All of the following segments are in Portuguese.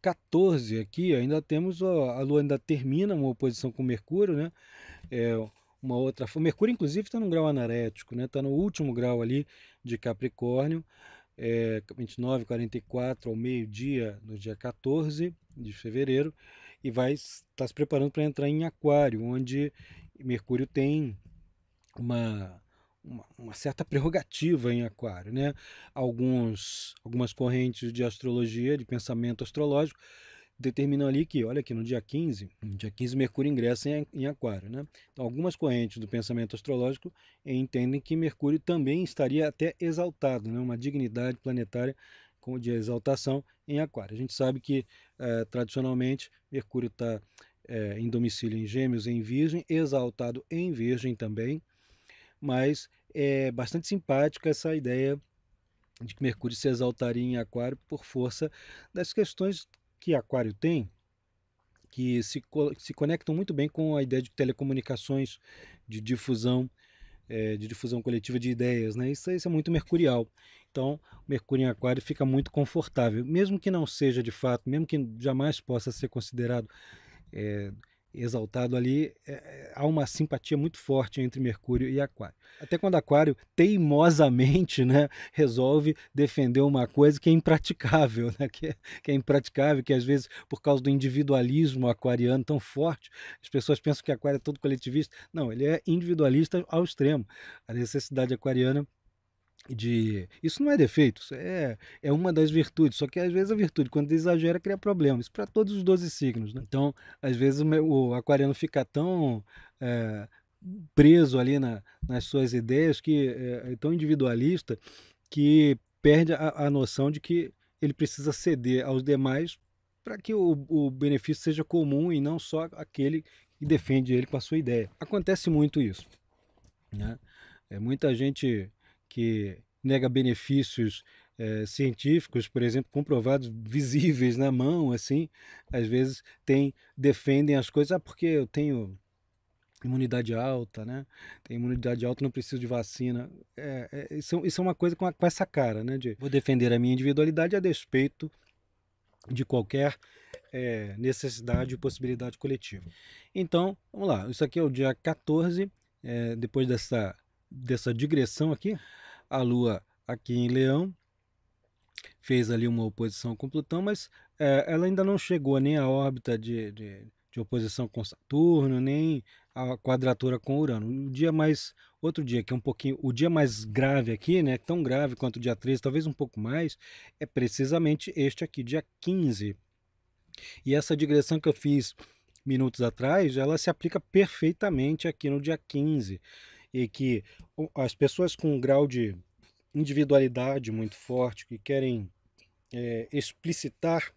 14 aqui, ainda temos a, Lua ainda termina uma oposição com Mercúrio, né? É uma outra. Mercúrio, inclusive, está num grau anarético, né? Está no último grau ali de Capricórnio, é, 29, ao meio-dia, no dia 14 de fevereiro, e vai estar tá se preparando para entrar em Aquário, onde Mercúrio tem uma uma, uma, certa prerrogativa em Aquário, né? Alguns, algumas correntes de astrologia, de pensamento astrológico, determinam ali que, olha aqui, no dia 15, no dia 15 Mercúrio ingressa em, em Aquário, né? Então, algumas correntes do pensamento astrológico entendem que Mercúrio também estaria até exaltado, né? Uma dignidade planetária com de exaltação em Aquário. A gente sabe que, eh, tradicionalmente, Mercúrio está eh, em domicílio em Gêmeos, em Virgem, exaltado em Virgem também, mas é bastante simpática essa ideia de que Mercúrio se exaltaria em Aquário por força das questões que Aquário tem, que se, se conectam muito bem com a ideia de telecomunicações, de difusão, é, de difusão coletiva de ideias, né? Isso, isso é muito mercurial. Então, Mercúrio em Aquário fica muito confortável, mesmo que não seja de fato, mesmo que jamais possa ser considerado é, exaltado ali, é, é, há uma simpatia muito forte entre Mercúrio e Aquário. Até quando Aquário teimosamente né, resolve defender uma coisa que é impraticável, né, que, é, que é impraticável, que às vezes, por causa do individualismo aquariano tão forte, as pessoas pensam que Aquário é todo coletivista. Não, ele é individualista ao extremo. A necessidade aquariana de isso não é defeito, é, é uma das virtudes, só que às vezes a virtude quando exagera cria problemas, para todos os 12 signos, né? Então, às vezes o, meu, o aquariano fica tão é, preso ali na, nas suas ideias que é, é tão individualista que perde a, a noção de que ele precisa ceder aos demais para que o, o benefício seja comum e não só aquele que defende ele com a sua ideia. Acontece muito isso, né? É muita gente que nega benefícios é, científicos, por exemplo, comprovados, visíveis na mão, assim, às vezes tem, defendem as coisas, ah, porque eu tenho imunidade alta, né? Tem imunidade alta, não preciso de vacina. É, é, isso, isso, é uma coisa com, a, com, essa cara, né? De vou defender a minha individualidade a despeito de qualquer é, necessidade ou possibilidade coletiva. Então, vamos lá. Isso aqui é o dia 14, eh, depois dessa, dessa digressão aqui a Lua aqui em Leão, fez ali uma oposição com Plutão, mas é, ela ainda não chegou nem à órbita de, de, de, oposição com Saturno, nem à quadratura com Urano. O dia mais. Outro dia, que é um pouquinho. O dia mais grave aqui, né? Tão grave quanto o dia 13, talvez um pouco mais, é precisamente este aqui, dia 15. E essa digressão que eu fiz minutos atrás, ela se aplica perfeitamente aqui no dia 15 e que as pessoas com um grau de individualidade muito forte, que querem é, explicitar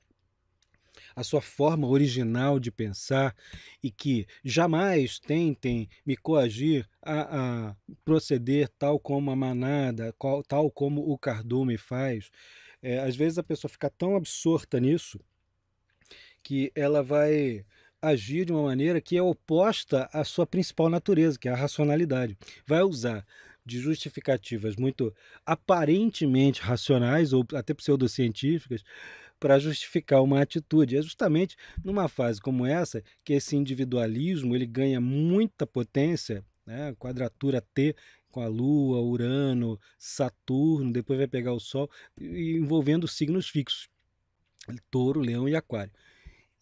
a sua forma original de pensar e que jamais tentem me coagir a, a proceder tal como a manada, tal como o cardume faz. É, às vezes a pessoa fica tão absorta nisso que ela vai agir de uma maneira que é oposta à sua principal natureza, que é a racionalidade. Vai usar de justificativas muito aparentemente racionais ou até pseudocientíficas para justificar uma atitude. É justamente numa fase como essa que esse individualismo ele ganha muita potência, né? quadratura T com a Lua, Urano, Saturno, depois vai pegar o Sol, envolvendo signos fixos, touro, leão e aquário.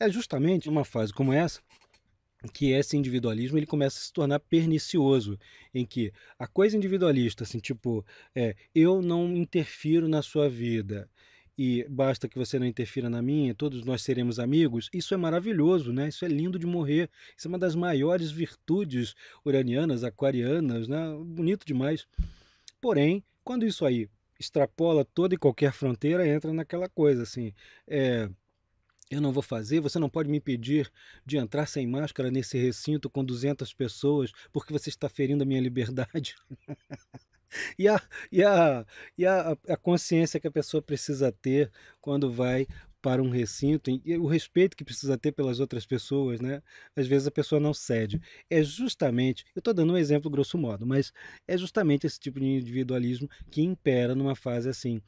É justamente uma fase como essa que esse individualismo ele começa a se tornar pernicioso, em que a coisa individualista, assim, tipo, é, eu não interfiro na sua vida e basta que você não interfira na minha, todos nós seremos amigos, isso é maravilhoso, né? Isso é lindo de morrer. Isso é uma das maiores virtudes uranianas, aquarianas, né? Bonito demais. Porém, quando isso aí extrapola toda e qualquer fronteira, entra naquela coisa assim, é eu não vou fazer, você não pode me impedir de entrar sem máscara nesse recinto com 200 pessoas, porque você está ferindo a minha liberdade. e a, e, a, e a, a consciência que a pessoa precisa ter quando vai para um recinto e o respeito que precisa ter pelas outras pessoas, né? Às vezes a pessoa não cede. É justamente, eu estou dando um exemplo grosso modo, mas é justamente esse tipo de individualismo que impera numa fase assim.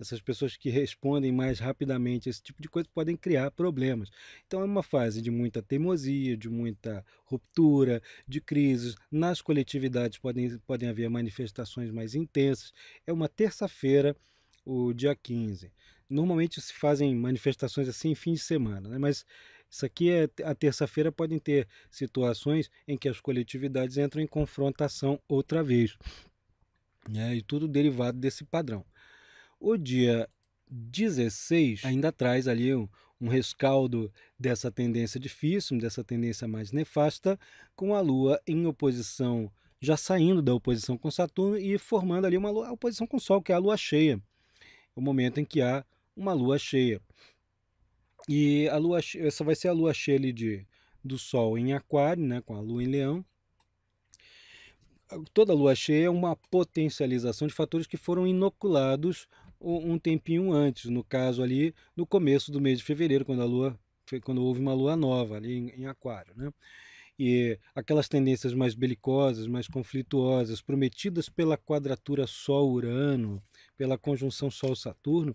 Essas pessoas que respondem mais rapidamente esse tipo de coisa podem criar problemas. Então é uma fase de muita teimosia, de muita ruptura, de crises. Nas coletividades podem, podem haver manifestações mais intensas. É uma terça-feira, o dia 15 normalmente se fazem manifestações assim em fim de semana, né? mas isso aqui é a terça-feira podem ter situações em que as coletividades entram em confrontação outra vez. Né? E tudo derivado desse padrão. O dia 16 ainda traz ali um, um rescaldo dessa tendência difícil, dessa tendência mais nefasta, com a Lua em oposição, já saindo da oposição com Saturno e formando ali uma oposição com o Sol, que é a Lua cheia, é o momento em que há uma lua cheia. E a lua cheia, essa vai ser a lua cheia de, do Sol em Aquário, né, com a lua em Leão. Toda lua cheia é uma potencialização de fatores que foram inoculados um tempinho antes, no caso ali no começo do mês de fevereiro, quando a lua quando houve uma lua nova ali em, em Aquário, né? E aquelas tendências mais belicosas, mais conflituosas, prometidas pela quadratura Sol-Urano, pela conjunção Sol-Saturno,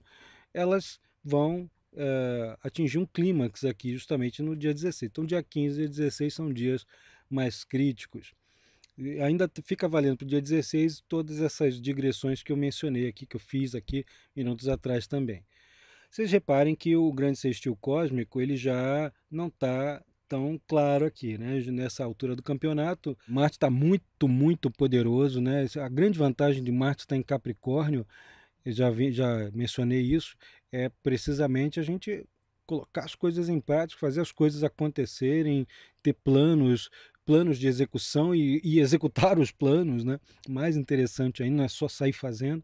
elas vão uh, atingir um clímax aqui justamente no dia 16. Então, dia 15 e 16 são dias mais críticos. E ainda fica valendo para o dia 16 todas essas digressões que eu mencionei aqui, que eu fiz aqui minutos atrás também. Vocês reparem que o grande sextil cósmico ele já não está tão claro aqui, né? Nessa altura do campeonato, Marte está muito, muito poderoso, né? A grande vantagem de Marte estar tá em Capricórnio eu já, vi, já mencionei isso, é precisamente a gente colocar as coisas em prática, fazer as coisas acontecerem, ter planos, planos de execução e, e executar os planos, né? Mais interessante ainda, não é só sair fazendo.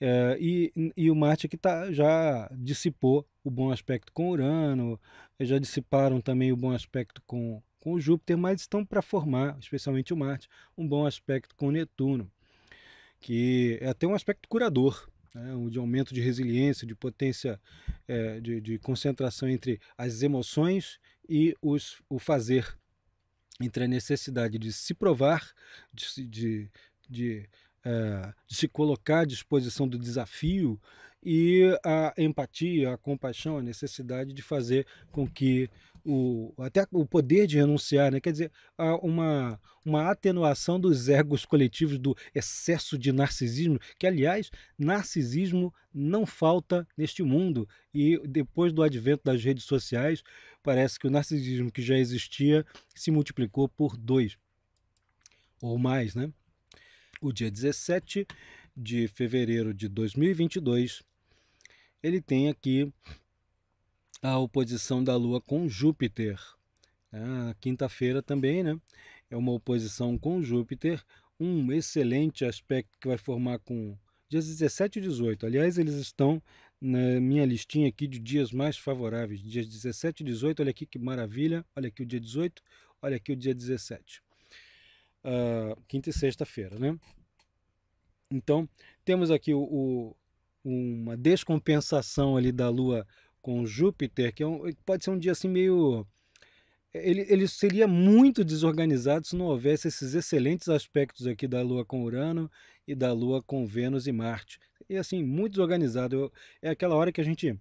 É, e, e o Marte que tá, já dissipou o bom aspecto com Urano, já dissiparam também o bom aspecto com, com Júpiter, mas estão para formar, especialmente o Marte, um bom aspecto com Netuno que é até um aspecto curador, né, um de aumento de resiliência, de potência, é, de, de, concentração entre as emoções e os, o fazer, entre a necessidade de se provar, de, de, de, é, de se colocar à disposição do desafio e a empatia, a compaixão, a necessidade de fazer com que o, até o poder de renunciar, né? quer dizer, uma, uma atenuação dos egos coletivos, do excesso de narcisismo, que, aliás, narcisismo não falta neste mundo. E depois do advento das redes sociais, parece que o narcisismo que já existia se multiplicou por dois ou mais. Né? O dia 17 de fevereiro de 2022, ele tem aqui a oposição da Lua com Júpiter. Ah, Quinta-feira também, né? É uma oposição com Júpiter, um excelente aspecto que vai formar com dias 17 e 18. Aliás, eles estão na minha listinha aqui de dias mais favoráveis, dias 17 e 18. Olha aqui que maravilha, olha aqui o dia 18, olha aqui o dia 17. Uh, ah, quinta e sexta-feira, né? Então, temos aqui o, o, uma descompensação ali da Lua com Júpiter, que é um, eh, pode ser um dia assim meio. Eh, ele, ele seria muito desorganizado se não houvesse esses excelentes aspectos aqui da Lua com Urano e da Lua com Vênus e Marte. E assim, muito desorganizado. Eu, é aquela hora que a gente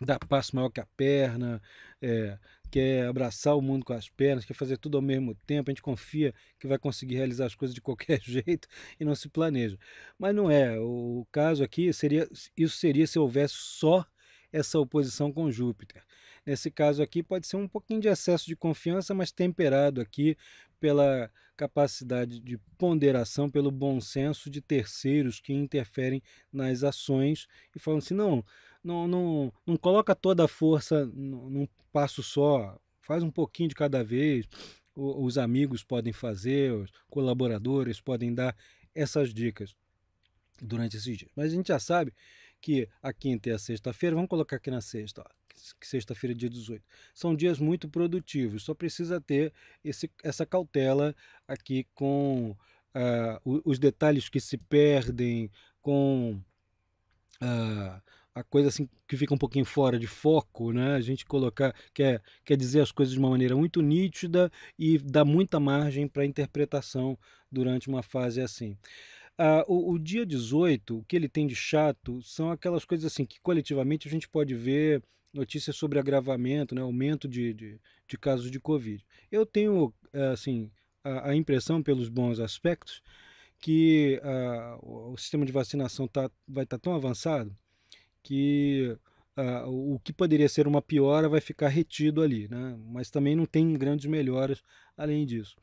dá passo maior que a perna, é, quer abraçar o mundo com as pernas, quer fazer tudo ao mesmo tempo, a gente confia que vai conseguir realizar as coisas de qualquer jeito e não se planeja. Mas não é. O caso aqui seria isso seria se houvesse só essa oposição com Júpiter. Nesse caso aqui pode ser um pouquinho de excesso de confiança, mas temperado aqui pela capacidade de ponderação, pelo bom senso de terceiros que interferem nas ações e falam assim, não, não, não, não coloca toda a força num passo só, faz um pouquinho de cada vez, os amigos podem fazer, os colaboradores podem dar essas dicas durante esses dias. Mas a gente já sabe que a quinta e a sexta-feira, vamos colocar aqui na sexta, sexta-feira, é dia 18, são dias muito produtivos, só precisa ter esse, essa cautela aqui com uh, os detalhes que se perdem, com uh, a coisa assim que fica um pouquinho fora de foco, né? A gente colocar quer quer dizer as coisas de uma maneira muito nítida e dá muita margem para interpretação durante uma fase assim. Ah, o, o, dia 18, o que ele tem de chato são aquelas coisas assim que coletivamente a gente pode ver notícias sobre agravamento, né, aumento de, de, de casos de Covid. Eu tenho eh, assim, a, a impressão, pelos bons aspectos, que ah, o sistema de vacinação tá, vai estar tá tão avançado que ah, o que poderia ser uma piora vai ficar retido ali, né? mas também não tem grandes melhoras além disso.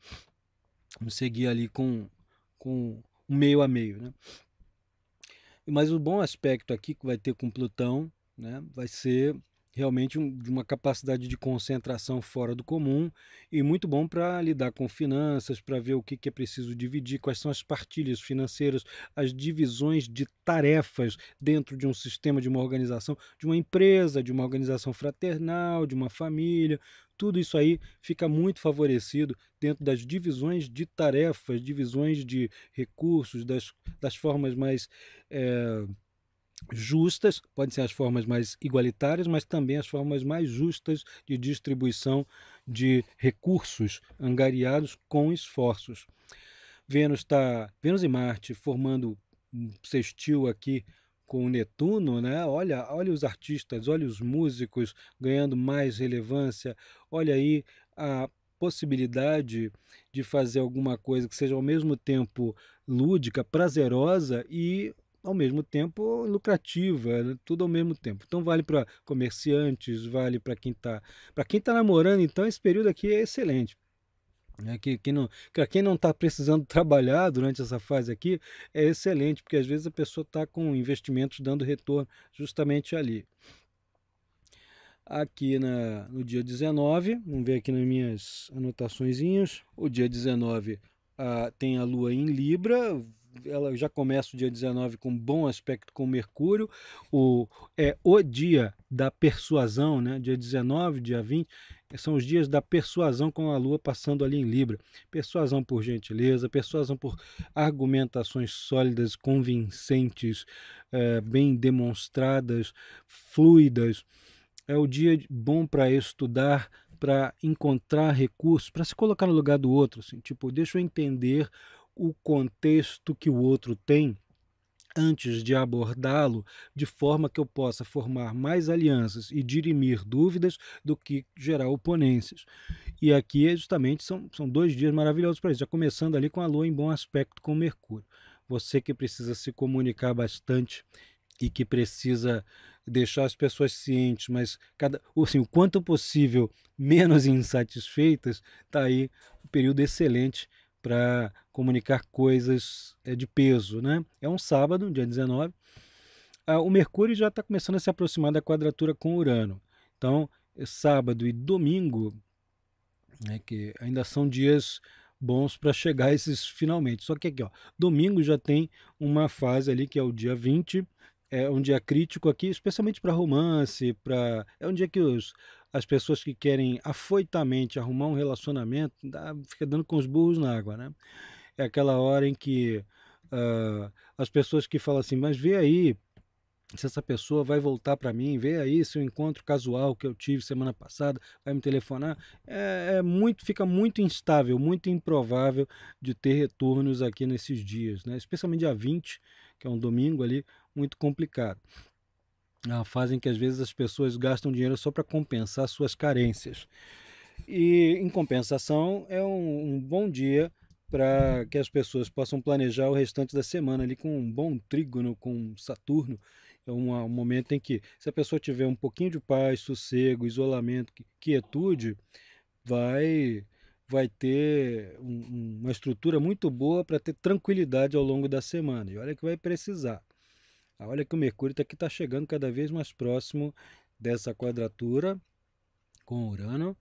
Vamos seguir ali com, com um meio a meio. Né? Mas o bom aspecto aqui que vai ter com Plutão né, vai ser realmente um, de uma capacidade de concentração fora do comum e muito bom para lidar com finanças, para ver o que, que, é preciso dividir, quais são as partilhas financeiras, as divisões de tarefas dentro de um sistema, de uma organização, de uma empresa, de uma organização fraternal, de uma família tudo isso aí fica muito favorecido dentro das divisões de tarefas, divisões de recursos, das, das formas mais é, justas, podem ser as formas mais igualitárias, mas também as formas mais justas de distribuição de recursos angariados com esforços. Vênus, tá, Vênus e Marte formando um sextil aqui com o Netuno, né? Olha, olha os artistas, olha os músicos ganhando mais relevância, olha aí a possibilidade de fazer alguma coisa que seja ao mesmo tempo lúdica, prazerosa e ao mesmo tempo lucrativa, né? tudo ao mesmo tempo. Então vale para comerciantes, vale para quem está, para quem tá namorando, então esse período aqui é excelente. É que, que não, que quem não está precisando trabalhar durante essa fase aqui é excelente, porque às vezes a pessoa está com investimentos dando retorno justamente ali. Aqui na, no dia 19, vamos ver aqui nas minhas anotações. o dia 19 tem a Lua em Libra, ela já começa o dia 19 com um bom aspecto com Mercúrio, o, é o dia da persuasão, né? dia 19, dia 20, são os dias da persuasão com a lua passando ali em Libra. Persuasão por gentileza, persuasão por argumentações sólidas, convincentes, é, bem demonstradas, fluidas. É o dia bom para estudar, para encontrar recursos, para se colocar no lugar do outro. Assim, tipo, deixa eu entender o contexto que o outro tem antes de abordá-lo de forma que eu possa formar mais alianças e dirimir dúvidas do que gerar oponências. E aqui, justamente, são, são dois dias maravilhosos para isso, já começando ali com a Lua em bom aspecto com Mercúrio. Você que precisa se comunicar bastante e que precisa deixar as pessoas cientes, mas cada, assim, o quanto possível menos insatisfeitas, está aí um período excelente para comunicar coisas eh, de peso. Né? É um sábado, dia 19. Ah, o Mercúrio já está começando a se aproximar da quadratura com Urano. Então, é sábado e domingo, né, que ainda são dias bons para chegar a esses finalmente. Só que aqui, ó, domingo já tem uma fase ali que é o dia 20, é um dia crítico aqui, especialmente para romance, para é um dia que os, as pessoas que querem afoitamente arrumar um relacionamento, dá, fica dando com os burros na água, né? É aquela hora em que uh, as pessoas que falam assim, mas vê aí se essa pessoa vai voltar para mim, vê aí se o encontro casual que eu tive semana passada vai me telefonar. É, é, muito, fica muito instável, muito improvável de ter retornos aqui nesses dias, né? Especialmente dia 20, que é um domingo ali, muito complicado a ah, fase em que às vezes as pessoas gastam dinheiro só para compensar suas carências. E em compensação, é um, um bom dia para que as pessoas possam planejar o restante da semana ali com um bom trígono com Saturno. É um, um momento em que, se a pessoa tiver um pouquinho de paz, sossego, isolamento, quietude, vai vai ter um, uma estrutura muito boa para ter tranquilidade ao longo da semana. E olha que vai precisar. Ah, olha que o Mercúrio tá aqui está chegando cada vez mais próximo dessa quadratura com Urano.